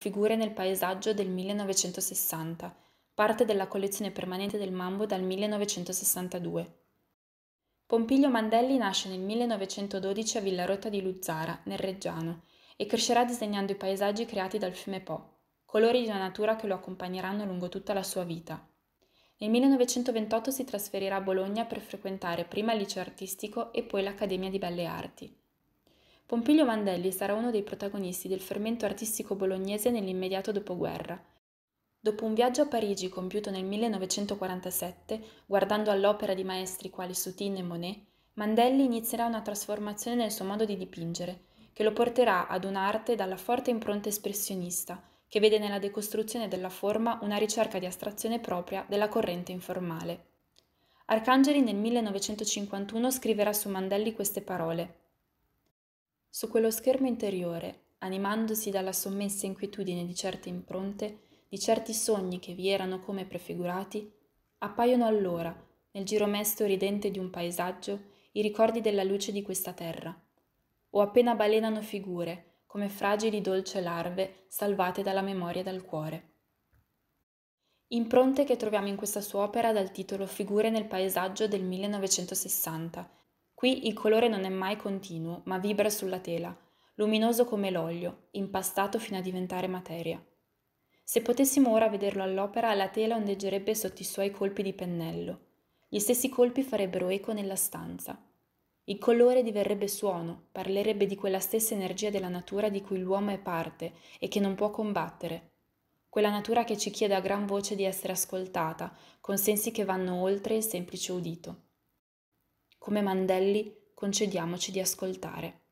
Figure nel paesaggio del 1960, parte della collezione permanente del Mambo dal 1962. Pompiglio Mandelli nasce nel 1912 a Villarotta di Luzzara, nel Reggiano, e crescerà disegnando i paesaggi creati dal fiume Po, colori di una natura che lo accompagneranno lungo tutta la sua vita. Nel 1928 si trasferirà a Bologna per frequentare prima il liceo artistico e poi l'Accademia di Belle Arti. Pompilio Mandelli sarà uno dei protagonisti del fermento artistico bolognese nell'immediato dopoguerra. Dopo un viaggio a Parigi compiuto nel 1947, guardando all'opera di maestri quali Soutine e Monet, Mandelli inizierà una trasformazione nel suo modo di dipingere, che lo porterà ad un'arte dalla forte impronta espressionista, che vede nella decostruzione della forma una ricerca di astrazione propria della corrente informale. Arcangeli nel 1951 scriverà su Mandelli queste parole. Su quello schermo interiore, animandosi dalla sommessa inquietudine di certe impronte, di certi sogni che vi erano come prefigurati, appaiono allora, nel giro mesto e ridente di un paesaggio, i ricordi della luce di questa terra. O appena balenano figure, come fragili dolce larve salvate dalla memoria e dal cuore. Impronte che troviamo in questa sua opera dal titolo Figure nel paesaggio del 1960, Qui il colore non è mai continuo, ma vibra sulla tela, luminoso come l'olio, impastato fino a diventare materia. Se potessimo ora vederlo all'opera, la tela ondeggerebbe sotto i suoi colpi di pennello. Gli stessi colpi farebbero eco nella stanza. Il colore diverrebbe suono, parlerebbe di quella stessa energia della natura di cui l'uomo è parte e che non può combattere. Quella natura che ci chiede a gran voce di essere ascoltata, con sensi che vanno oltre il semplice udito come mandelli concediamoci di ascoltare.